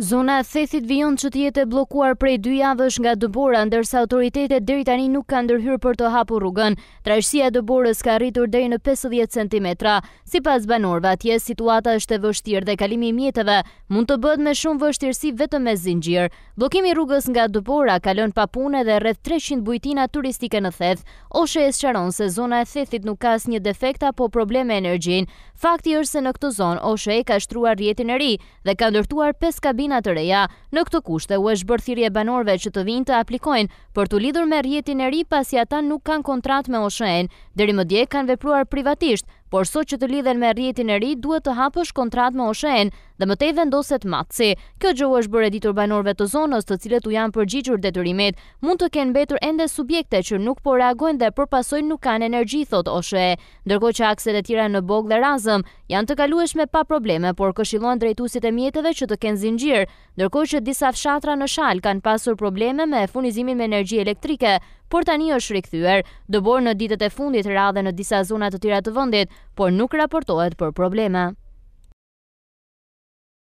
Zona e thethit vion që të jetë e bllokuar prej dy javësh nga dëbora, ndërsa autoritetet deri tani nuk kanë ndërhyrë për të hapur rrugën. Trashësia e dëborës ka arritur deri në 50 cm. Sipas banorëve atje situata është e vështirë dhe kalimi i mjeteve mund të bëhet me shumë vështirësi vetëm me zinxhir. Bllokimi i rrugës nga dëbora ka lënë pa punë rreth 300 bujtina turistike në theth. Oshe e sqaron se zona e thethit nuk ka asnjë defekt apo probleme energjinë. Fakti është se në këtë zonë Oshe ka shtruar e ri dhe ka ndërtuar vina të reja. Në këtë kushte u është bërthirje banorve që të vinë të aplikojnë për të lidhur me rjetin e ri pasi ata nuk kanë kontrat me OSHN, deri më dje kanë vepruar privatisht por sot që të lidhen me rjetin e ri duhet të hapësh kontrat me OSHEN dhe më te vendoset matësi. Kjo gjë është bërë editur banorve të zonës të cilët u janë përgjigjur detyrimit, mund të kenë betur ende subjekte që nuk po reagojnë dhe përpasojnë nuk kanë energji, thot OSHE. Ndërko që akset e tjera në bog dhe razëm janë të kalueshme pa probleme, por këshilon drejtusit e mjetëve që të kenë zingjirë, ndërko që disa fshatra në shalë kanë pasur probleme me funizimin me energji elektrike, por tani është rikthyer. Dëbor në ditët e fundit radhe në disa zona të tjera të vendit, por nuk raportohet për probleme.